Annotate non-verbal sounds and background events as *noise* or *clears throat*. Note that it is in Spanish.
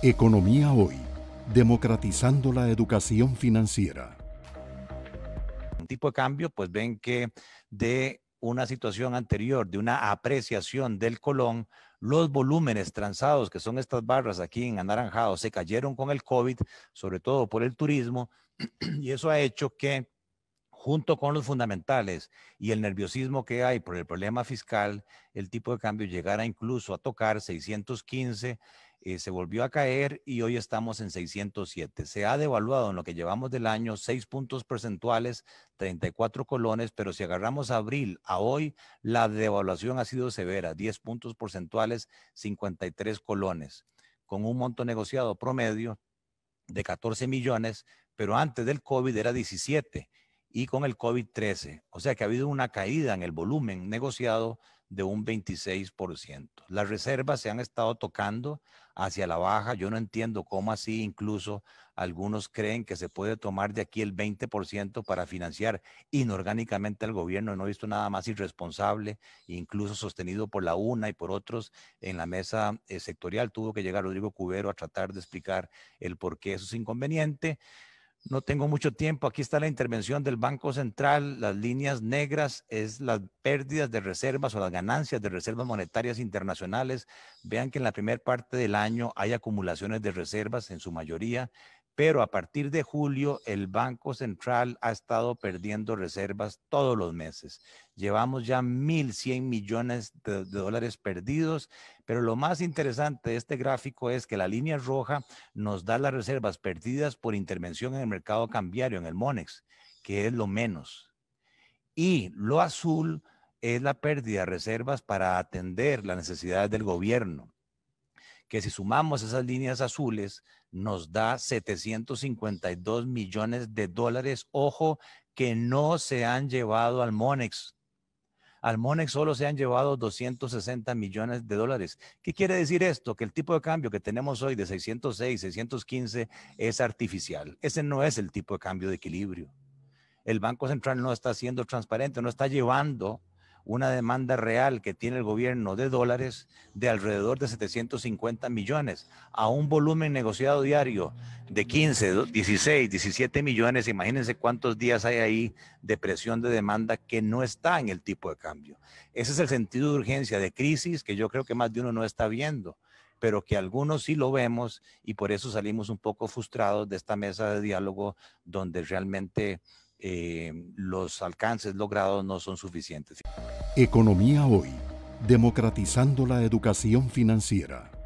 Economía Hoy, democratizando la educación financiera. Un tipo de cambio, pues ven que de una situación anterior, de una apreciación del colón, los volúmenes transados, que son estas barras aquí en anaranjado, se cayeron con el COVID, sobre todo por el turismo, *clears throat* y eso ha hecho que junto con los fundamentales y el nerviosismo que hay por el problema fiscal, el tipo de cambio llegara incluso a tocar 615 eh, se volvió a caer y hoy estamos en 607. Se ha devaluado en lo que llevamos del año 6 puntos porcentuales, 34 colones, pero si agarramos abril a hoy, la devaluación ha sido severa, 10 puntos porcentuales, 53 colones, con un monto negociado promedio de 14 millones, pero antes del COVID era 17 y con el COVID 13. O sea que ha habido una caída en el volumen negociado de un 26%. Las reservas se han estado tocando hacia la baja. Yo no entiendo cómo así incluso algunos creen que se puede tomar de aquí el 20% para financiar inorgánicamente al gobierno. No he visto nada más irresponsable, incluso sostenido por la UNA y por otros en la mesa eh, sectorial. Tuvo que llegar Rodrigo Cubero a tratar de explicar el por qué eso es inconveniente. No tengo mucho tiempo. Aquí está la intervención del Banco Central. Las líneas negras es las pérdidas de reservas o las ganancias de reservas monetarias internacionales. Vean que en la primera parte del año hay acumulaciones de reservas en su mayoría pero a partir de julio el Banco Central ha estado perdiendo reservas todos los meses. Llevamos ya 1.100 millones de, dólares perdidos, pero lo más interesante de este gráfico es que la línea roja nos da las reservas perdidas por intervención en el mercado cambiario, en el MONEX, que es lo menos. Y lo azul es la pérdida de reservas para atender las necesidades del gobierno que si sumamos esas líneas azules, nos da 752 millones de dólares, ojo, que no se han llevado al Monex. Al Monex solo se han llevado 260 millones de dólares. ¿Qué quiere decir esto? Que el tipo de cambio que tenemos hoy de 606, 615 es artificial. Ese no es el tipo de cambio de equilibrio. El Banco Central no está siendo transparente, no está llevando una demanda real que tiene el gobierno de dólares de alrededor de 750 millones, a un volumen negociado diario de 15, 16, 17 millones. Imagínense cuántos días hay ahí de presión de demanda que no está en el tipo de cambio. Ese es el sentido de urgencia, de crisis, que yo creo que más de uno no está viendo pero que algunos sí lo vemos y por eso salimos un poco frustrados de esta mesa de diálogo donde realmente eh, los alcances logrados no son suficientes. Economía hoy, democratizando la educación financiera.